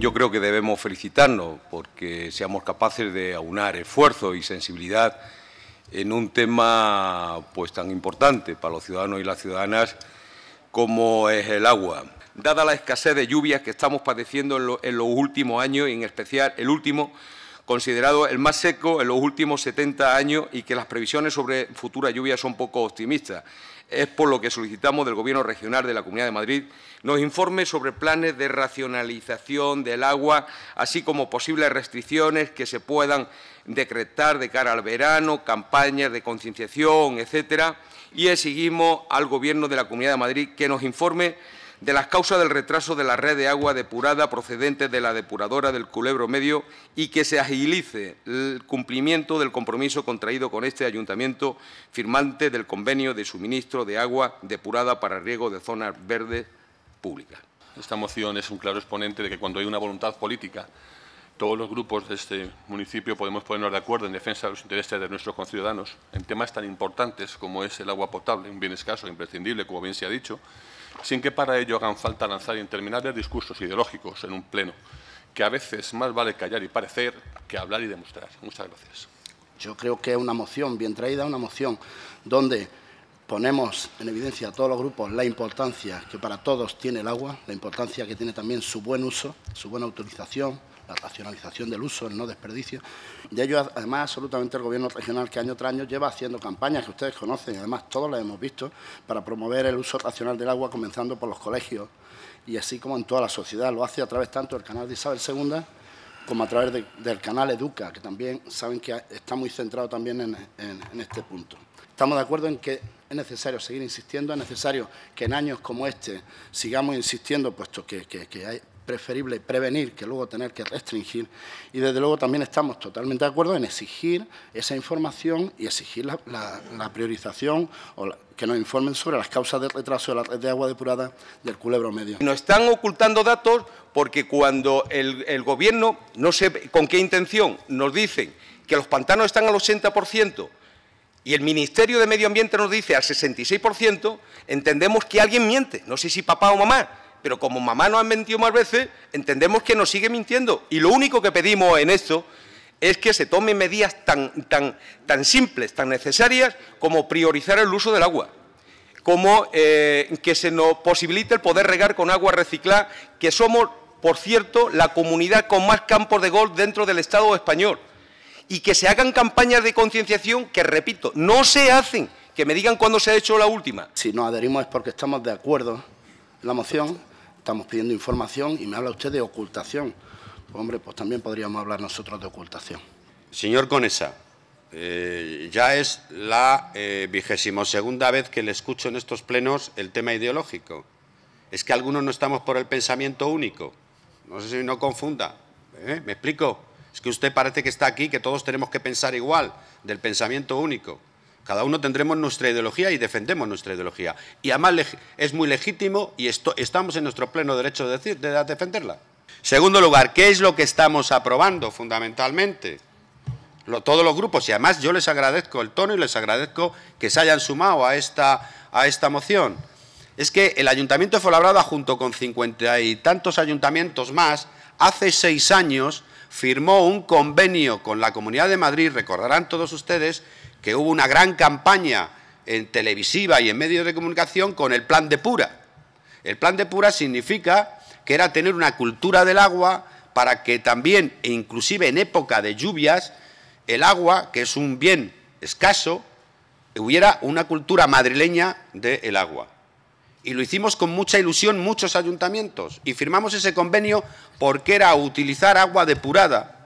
yo creo que debemos felicitarnos porque seamos capaces de aunar esfuerzo y sensibilidad en un tema pues tan importante para los ciudadanos y las ciudadanas como es el agua. Dada la escasez de lluvias que estamos padeciendo en, los últimos años, y en especial el último, considerado el más seco en los últimos 70 años y que las previsiones sobre futuras lluvias son poco optimistas. Es por lo que solicitamos del Gobierno regional de la Comunidad de Madrid nos informe sobre planes de racionalización del agua, así como posibles restricciones que se puedan decretar de cara al verano, campañas de concienciación, etcétera. Y exigimos al Gobierno de la Comunidad de Madrid que nos informe de las causas del retraso de la red de agua depurada procedente de la depuradora del Culebro Medio y que se agilice el cumplimiento del compromiso contraído con este ayuntamiento firmante del convenio de suministro de agua depurada para riego de zonas verdes públicas. Esta moción es un claro exponente de que cuando hay una voluntad política, todos los grupos de este municipio podemos ponernos de acuerdo en defensa de los intereses de nuestros conciudadanos en temas tan importantes como es el agua potable, un bien escaso e imprescindible, como bien se ha dicho, sin que para ello hagan falta lanzar e interminables discursos ideológicos en un pleno, que a veces más vale callar y parecer que hablar y demostrar. Muchas gracias. Yo creo que es una moción bien traída, una moción donde ponemos en evidencia a todos los grupos la importancia que para todos tiene el agua, la importancia que tiene también su buen uso, su buena utilización, la racionalización del uso, el no desperdicio. De ello, además, absolutamente el Gobierno regional, que año tras año lleva haciendo campañas que ustedes conocen, y además todos las hemos visto, para promover el uso racional del agua, comenzando por los colegios y así como en toda la sociedad. Lo hace a través tanto del canal de Isabel II como a través del canal Educa, que también saben que está muy centrado también en este punto. Estamos de acuerdo en que es necesario seguir insistiendo, es necesario que en años como este sigamos insistiendo, puesto que, que, es preferible prevenir que luego tener que restringir. Y desde luego también estamos totalmente de acuerdo en exigir esa información y exigir la, priorización o que nos informen sobre las causas del retraso de la red de agua depurada del culebro medio. Nos están ocultando datos porque cuando el, el Gobierno, no sé con qué intención, nos dicen que los pantanos están al 80%, y el Ministerio de Medio Ambiente nos dice al 66%, entendemos que alguien miente, no sé si papá o mamá, pero como mamá nos ha mentido más veces, entendemos que nos sigue mintiendo. Y lo único que pedimos en esto es que se tomen medidas tan, tan, tan simples, tan necesarias, como priorizar el uso del agua, como eh, que se nos posibilite el poder regar con agua reciclada, que somos, por cierto, la comunidad con más campos de golf dentro del Estado español y que se hagan campañas de concienciación que, repito, no se hacen. Que me digan cuándo se ha hecho la última. Si nos adherimos es porque estamos de acuerdo en la moción, estamos pidiendo información y me habla usted de ocultación. hombre, pues también podríamos hablar nosotros de ocultación. Señor Conesa, eh, ya es la eh, segunda vez que le escucho en estos plenos el tema ideológico. Es que algunos no estamos por el pensamiento único. No sé si no confunda. ¿Eh? ¿Me explico? Es que usted parece que está aquí, que todos tenemos que pensar igual, del pensamiento único. Cada uno tendremos nuestra ideología y defendemos nuestra ideología. Y además es muy legítimo y estamos en nuestro pleno derecho de, de defenderla. Segundo lugar, ¿qué es lo que estamos aprobando fundamentalmente? todos los grupos, y además yo les agradezco el tono y les agradezco que se hayan sumado a esta, a esta moción. Es que el Ayuntamiento de Folabrada, junto con cincuenta y tantos ayuntamientos más, hace seis años firmó un convenio con la Comunidad de Madrid, recordarán todos ustedes que hubo una gran campaña en televisiva y en medios de comunicación con el plan de pura. El plan de pura significa que era tener una cultura del agua para que también, e inclusive en época de lluvias, el agua, que es un bien escaso, hubiera una cultura madrileña del agua y lo hicimos con mucha ilusión muchos ayuntamientos y firmamos ese convenio porque era utilizar agua depurada,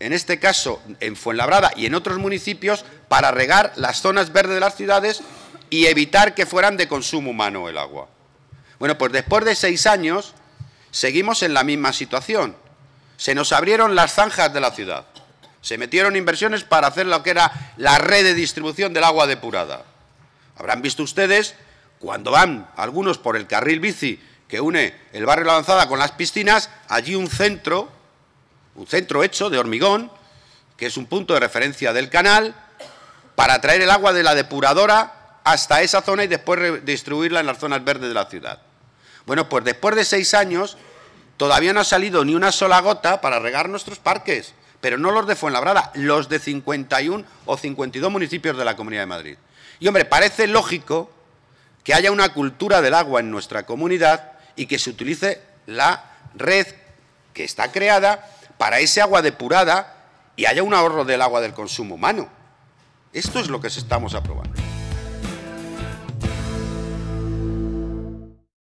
en este caso en Fuenlabrada y en otros municipios, para regar las zonas verdes de las ciudades y evitar que fueran de consumo humano el agua. Bueno, pues después de seis años seguimos en la misma situación. Se nos abrieron las zanjas de la ciudad. Se metieron inversiones para hacer lo que era la red de distribución del agua depurada. Habrán visto ustedes cuando van algunos por el carril bici que une el barrio La Avanzada con las piscinas, allí un centro, un centro hecho de hormigón, que es un punto de referencia del canal, para traer el agua de la depuradora hasta esa zona y después distribuirla en las zonas verdes de la ciudad. Bueno, pues después de seis años todavía no ha salido ni una sola gota para regar nuestros parques, pero no los de Fuenlabrada, los de 51 o 52 municipios de la Comunidad de Madrid. Y hombre, parece lógico que haya una cultura del agua en nuestra comunidad y que se utilice la red que está creada para ese agua depurada y haya un ahorro del agua del consumo humano. Esto es lo que estamos aprobando.